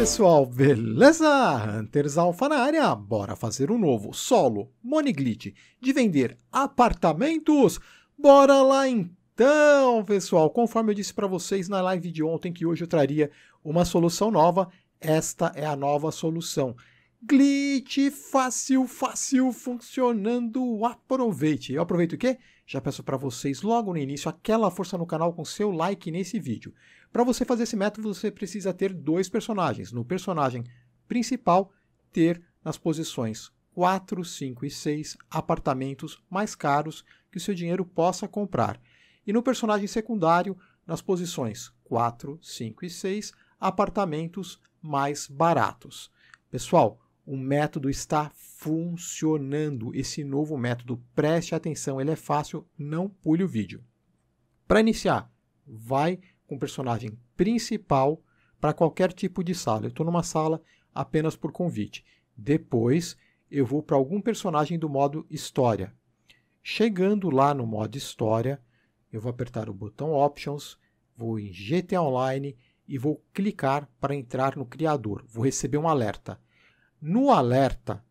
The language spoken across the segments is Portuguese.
pessoal, beleza? Hunters Alpha na área, bora fazer um novo solo moniglit de vender apartamentos? Bora lá então, pessoal! Conforme eu disse para vocês na live de ontem que hoje eu traria uma solução nova, esta é a nova solução. Glitch fácil, fácil, funcionando, aproveite. Eu aproveito o quê? Já peço para vocês logo no início aquela força no canal com seu like nesse vídeo. Para você fazer esse método, você precisa ter dois personagens. No personagem principal, ter nas posições 4, 5 e 6 apartamentos mais caros que o seu dinheiro possa comprar. E no personagem secundário, nas posições 4, 5 e 6, apartamentos mais baratos. Pessoal, o método está funcionando. Esse novo método, preste atenção, ele é fácil, não pule o vídeo. Para iniciar, vai com o personagem principal para qualquer tipo de sala. Eu estou numa sala apenas por convite. Depois, eu vou para algum personagem do modo História. Chegando lá no modo História, eu vou apertar o botão Options, vou em GTA Online e vou clicar para entrar no criador. Vou receber um alerta no alerta,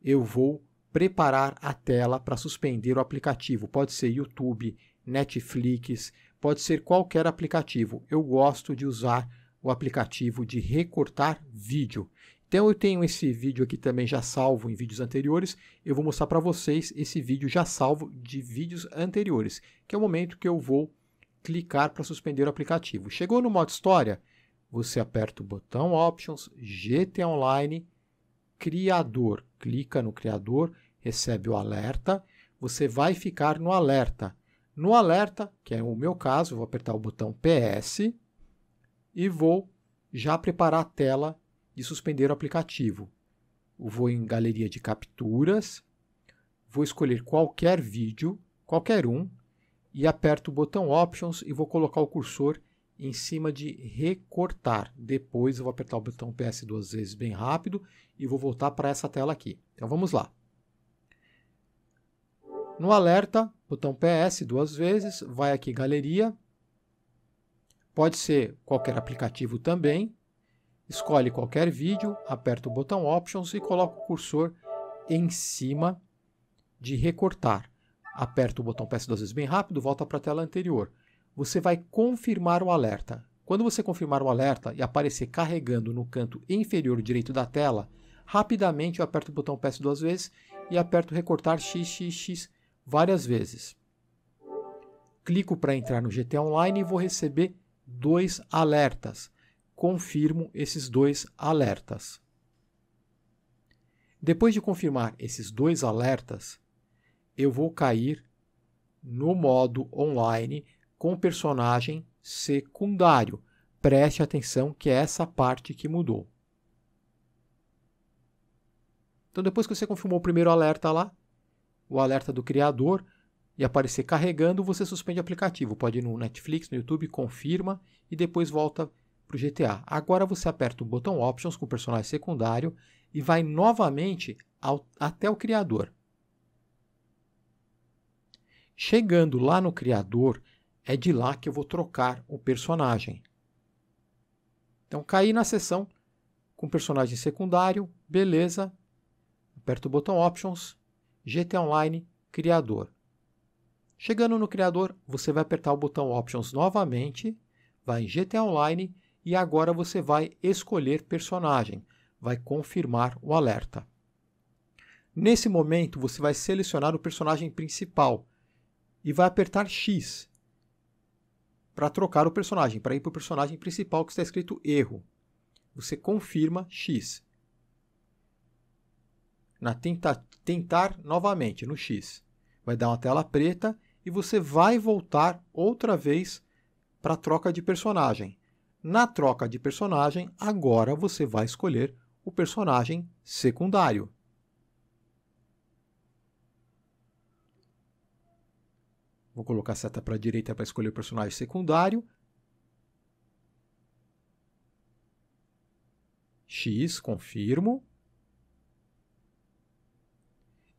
eu vou preparar a tela para suspender o aplicativo. Pode ser YouTube, Netflix, pode ser qualquer aplicativo. Eu gosto de usar o aplicativo de recortar vídeo. Então eu tenho esse vídeo aqui também já salvo em vídeos anteriores. Eu vou mostrar para vocês esse vídeo já salvo de vídeos anteriores, que é o momento que eu vou clicar para suspender o aplicativo. Chegou no modo história, você aperta o botão Options, GT Online criador. Clica no criador, recebe o alerta, você vai ficar no alerta. No alerta, que é o meu caso, vou apertar o botão PS e vou já preparar a tela de suspender o aplicativo. vou em galeria de capturas, vou escolher qualquer vídeo, qualquer um, e aperto o botão Options e vou colocar o cursor em cima de recortar. Depois eu vou apertar o botão PS duas vezes bem rápido e vou voltar para essa tela aqui. Então vamos lá. No alerta, botão PS duas vezes, vai aqui galeria. Pode ser qualquer aplicativo também. Escolhe qualquer vídeo, aperta o botão Options e coloca o cursor em cima de recortar. Aperta o botão PS duas vezes bem rápido, volta para a tela anterior você vai confirmar o alerta. Quando você confirmar o alerta e aparecer carregando no canto inferior direito da tela, rapidamente eu aperto o botão PS duas vezes e aperto recortar XXX várias vezes. Clico para entrar no GT Online e vou receber dois alertas. Confirmo esses dois alertas. Depois de confirmar esses dois alertas, eu vou cair no modo online com personagem secundário. Preste atenção que é essa parte que mudou. Então, depois que você confirmou o primeiro alerta lá, o alerta do criador, e aparecer carregando, você suspende o aplicativo. Pode ir no Netflix, no YouTube, confirma e depois volta para o GTA. Agora você aperta o botão Options com o personagem secundário e vai novamente ao, até o criador. Chegando lá no criador, é de lá que eu vou trocar o personagem. Então, caí na sessão com personagem secundário, beleza. Aperto o botão Options, GTA Online, Criador. Chegando no Criador, você vai apertar o botão Options novamente, vai em GTA Online e agora você vai escolher personagem, vai confirmar o alerta. Nesse momento, você vai selecionar o personagem principal e vai apertar X para trocar o personagem, para ir para o personagem principal que está escrito erro. Você confirma X. Na tenta, tentar novamente no X. Vai dar uma tela preta e você vai voltar outra vez para a troca de personagem. Na troca de personagem, agora você vai escolher o personagem secundário. Vou colocar a seta para a direita para escolher o personagem secundário. X, confirmo.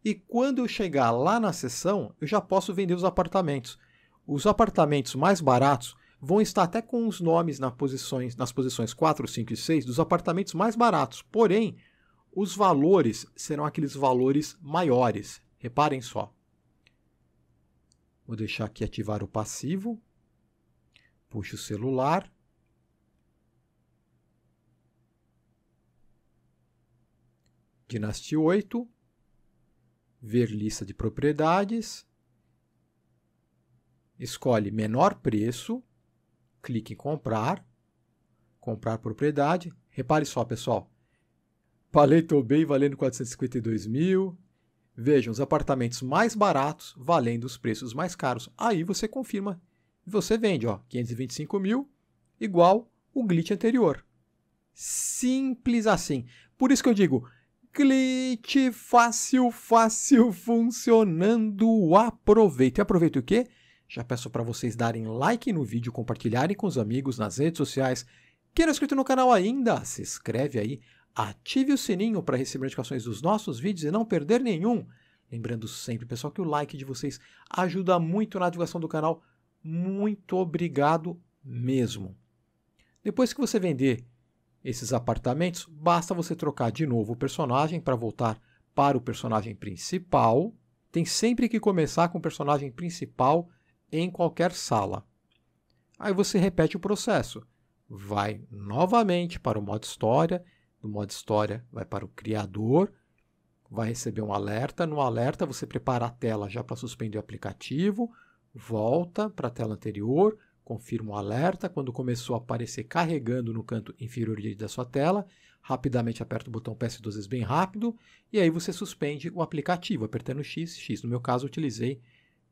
E quando eu chegar lá na sessão, eu já posso vender os apartamentos. Os apartamentos mais baratos vão estar até com os nomes nas posições, nas posições 4, 5 e 6 dos apartamentos mais baratos. Porém, os valores serão aqueles valores maiores. Reparem só. Vou deixar aqui ativar o passivo. Puxo o celular. Dynasty 8. Ver lista de propriedades. Escolhe menor preço. Clique em comprar. Comprar propriedade. Repare só, pessoal. Paletou bem valendo 452 mil. Vejam os apartamentos mais baratos valendo os preços mais caros. Aí você confirma e você vende, ó, 525 mil igual o glitch anterior. Simples assim. Por isso que eu digo, glitch fácil, fácil, funcionando, aproveita. E aproveita o quê? Já peço para vocês darem like no vídeo, compartilharem com os amigos nas redes sociais. Quem não é inscrito no canal ainda, se inscreve aí, ative o sininho para receber notificações dos nossos vídeos e não perder nenhum. Lembrando sempre, pessoal, que o like de vocês ajuda muito na divulgação do canal. Muito obrigado mesmo. Depois que você vender esses apartamentos, basta você trocar de novo o personagem para voltar para o personagem principal. Tem sempre que começar com o personagem principal em qualquer sala. Aí você repete o processo. Vai novamente para o modo história do modo história vai para o criador, vai receber um alerta. No alerta, você prepara a tela já para suspender o aplicativo, volta para a tela anterior, confirma o alerta. Quando começou a aparecer carregando no canto inferior direito da sua tela, rapidamente aperta o botão PS2 vezes bem rápido e aí você suspende o aplicativo, apertando X, X. No meu caso, utilizei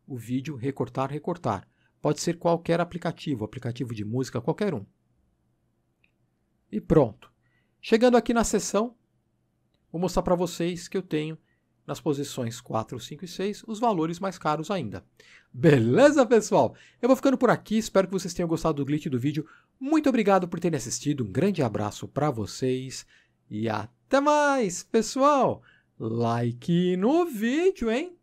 o vídeo recortar, recortar. Pode ser qualquer aplicativo, aplicativo de música, qualquer um. E pronto. Chegando aqui na sessão, vou mostrar para vocês que eu tenho nas posições 4, 5 e 6 os valores mais caros ainda. Beleza, pessoal? Eu vou ficando por aqui, espero que vocês tenham gostado do glitch do vídeo. Muito obrigado por terem assistido, um grande abraço para vocês e até mais, pessoal! Like no vídeo, hein?